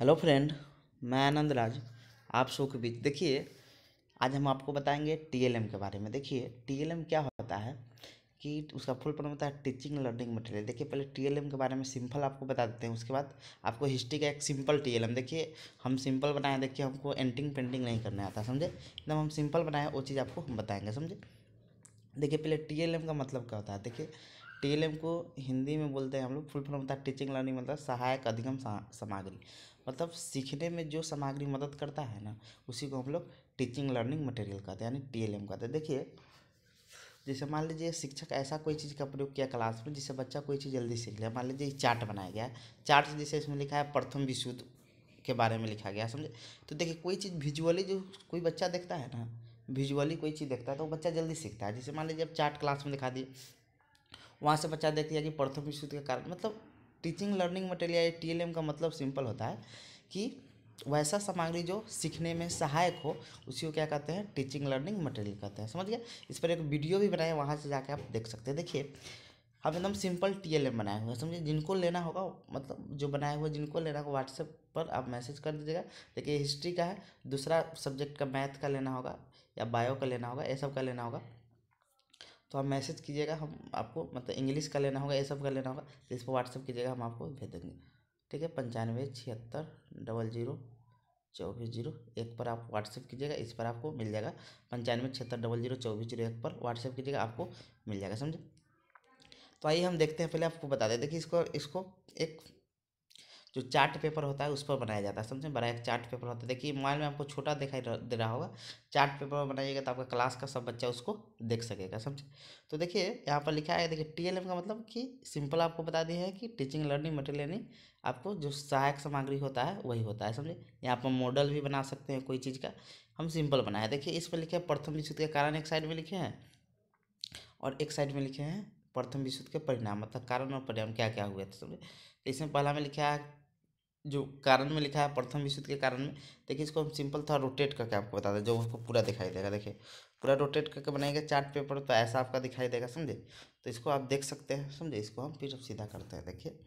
hello friend मैं आनंद राज आप सबके बीच देखिए आज हम आपको बताएंगे टीएलएम के बारे में देखिए टीएलएम क्या होता है कि उसका फुल फॉर्म होता है टीचिंग लर्निंग मटेरियल देखिए पहले टीएलएम के बारे में सिंपल आपको बता देते हैं उसके बाद आपको हिस्ट्री का एक सिंपल टीएलएम देखिए हम सिंपल बनाए देखिए हमको एंटिंग पेंटिंग नहीं करने आता समझे एकदम हम सिंपल बनाए वो चीज़ आपको हम बताएंगे समझे देखिए पहले टी का मतलब क्या होता है देखिए टीएलएम को हिंदी में बोलते हैं हम लोग फुल फॉर्म होता है टीचिंग लर्निंग मतलब सहायक अधिगम सामग्री मतलब सीखने में जो सामग्री मदद करता है ना उसी को हम लोग टीचिंग लर्निंग मटेरियल कहते हैं यानी टीएलएम कहते हैं देखिए जैसे मान लीजिए शिक्षक ऐसा कोई चीज़ का प्रयोग किया क्लास में जिससे बच्चा कोई चीज़ जल्दी सीख लिया मान लीजिए चार्ट बनाया गया चार्ट जैसे इसमें लिखा है प्रथम विशुद्ध के बारे में लिखा गया समझे तो देखिए कोई चीज़ विजुअली जो कोई बच्चा देखता है ना विजुअली कोई चीज़ देखता है तो बच्चा जल्दी सीखता है जैसे मान लीजिए अब चार्ट क्लास में दिखा दिए वहाँ से बच्चा देख लिया कि प्रथम विश्व के कारण मतलब teaching learning material L M का मतलब सिंपल होता है कि वैसा सामग्री जो सीखने में सहायक हो उसी को क्या कहते हैं टीचिंग लर्निंग मटेरियल कहते हैं समझ गया इस पर एक वीडियो भी बनाए वहाँ से जाके आप देख सकते हैं देखिए अब एकदम सिंपल टी एल एम बनाए हुए समझिए जिनको लेना होगा मतलब जो बनाए हुए जिनको लेना होगा व्हाट्सएप पर आप मैसेज कर दीजिएगा देखिए हिस्ट्री का है दूसरा सब्जेक्ट का मैथ का लेना होगा या बायो का लेना होगा ये सब का लेना होगा तो आप मैसेज कीजिएगा हम आपको मतलब इंग्लिश का लेना होगा ये सब का लेना होगा तो इस पर व्हाट्सअप कीजिएगा हम आपको भेज देंगे ठीक है पंचानवे छिहत्तर डबल जीरो चौबीस जीरो एक पर आप व्हाट्सअप कीजिएगा इस पर आपको मिल जाएगा पंचानवे छिहत्तर डबल जीरो चौबीस जीरो एक पर व्हाट्सअप कीजिएगा आपको मिल जाएगा समझे तो आइए हम देखते हैं पहले आपको बता दें देखिए इसको इसको एक जो चार्ट पेपर होता है उस पर बनाया जाता है समझे बड़ा एक चार्ट पेपर होता है देखिए मोबाइल में आपको छोटा दिखाई दे रहा होगा चार्ट पेपर बनाइएगा तो आपका क्लास का सब बच्चा उसको देख सकेगा समझे तो देखिए यहाँ पर लिखा है देखिए टी का मतलब कि सिंपल आपको बता दिया है कि टीचिंग लर्निंग मटेरियल यानी आपको जो सहायक सामग्री होता है वही होता है समझे यहाँ पर मॉडल भी बना सकते हैं कोई चीज़ का हम सिंपल बनाए देखिए इस पर लिखे हैं प्रथम विश्व के कारण एक साइड में लिखे हैं और एक साइड में लिखे हैं प्रथम विश्व के परिणाम मतलब कारण और परिणाम क्या क्या हुए थे समझे तो इसमें पहला में लिखा है जो कारण में लिखा है प्रथम विश्व के कारण में देखिए इसको हम सिंपल था रोटेट करके आपको बता दें जो आपको पूरा दिखाई देगा देखिए पूरा रोटेट करके बनाएगा चार्ट पेपर तो ऐसा आपका दिखाई देगा समझे तो इसको आप देख सकते हैं समझे इसको हम फिर सीधा करते हैं देखिए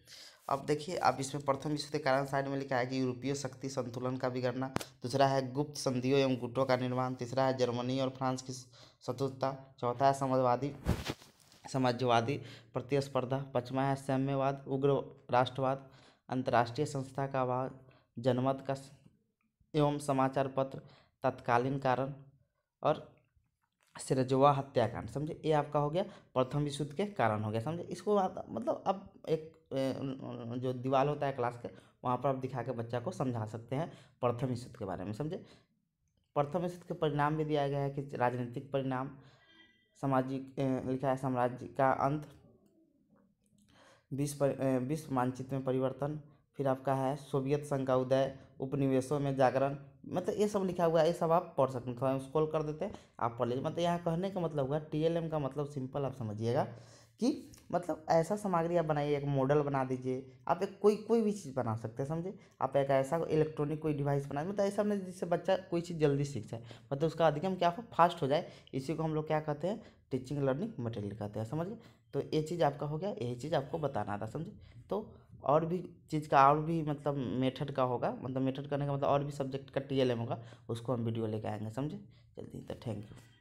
अब देखिए अब इसमें प्रथम विश्व के कारण साइड में लिखा है कि यूरोपीय शक्ति संतुलन का बिगड़ना दूसरा है गुप्त संधियों एवं गुटों का निर्माण तीसरा है जर्मनी और फ्रांस की शत्रुता चौथा है समाजवादी समाजवादी प्रतिस्पर्धा पचमा है साम्यवाद उग्र राष्ट्रवाद अंतर्राष्ट्रीय संस्था का अभाव जनमत का एवं समाचार पत्र तत्कालीन कारण और सिरजुआ हत्याकांड समझे ये आपका हो गया प्रथम विश्व युद्ध के कारण हो गया समझे इसको आप मतलब अब एक जो दीवार होता है क्लास का वहाँ पर आप दिखा के बच्चा को समझा सकते हैं प्रथम विश्व युद्ध के बारे में समझे प्रथम विश्व युद्ध के परिणाम भी दिया गया है कि राजनीतिक परिणाम सामाजिक लिखा है साम्राज्य का अंत विश्व विश्व मानचित्र में परिवर्तन फिर आपका है सोवियत संघ का उदय उपनिवेशों में जागरण मतलब ये सब लिखा हुआ है ये सब आप पढ़ सकते हैं थोड़ा स्क्रॉल कर देते हैं आप पढ़ लीजिए मतलब यहाँ कहने का मतलब हुआ एम का मतलब सिंपल आप समझिएगा कि मतलब ऐसा सामग्री आप बनाइए एक मॉडल बना दीजिए आप एक कोई कोई भी चीज़ बना सकते हैं समझे आप एक ऐसा इलेक्ट्रॉनिक कोई डिवाइस बना मतलब ऐसा नहीं जिससे बच्चा कोई चीज़ जल्दी सीख जाए मतलब उसका अधिगम क्या हो फास्ट हो जाए इसी को हम लोग क्या कहते हैं टीचिंग लर्निंग मटेरियल कहते हैं समझ गए तो ये चीज़ आपका हो गया यही चीज़ आपको बताना था समझे तो और भी चीज़ का और भी मतलब मेथड का होगा मतलब मेथड करने का मतलब और भी सब्जेक्ट का टी होगा उसको हम वीडियो लेके आएंगे समझे जल्दी तो थैंक यू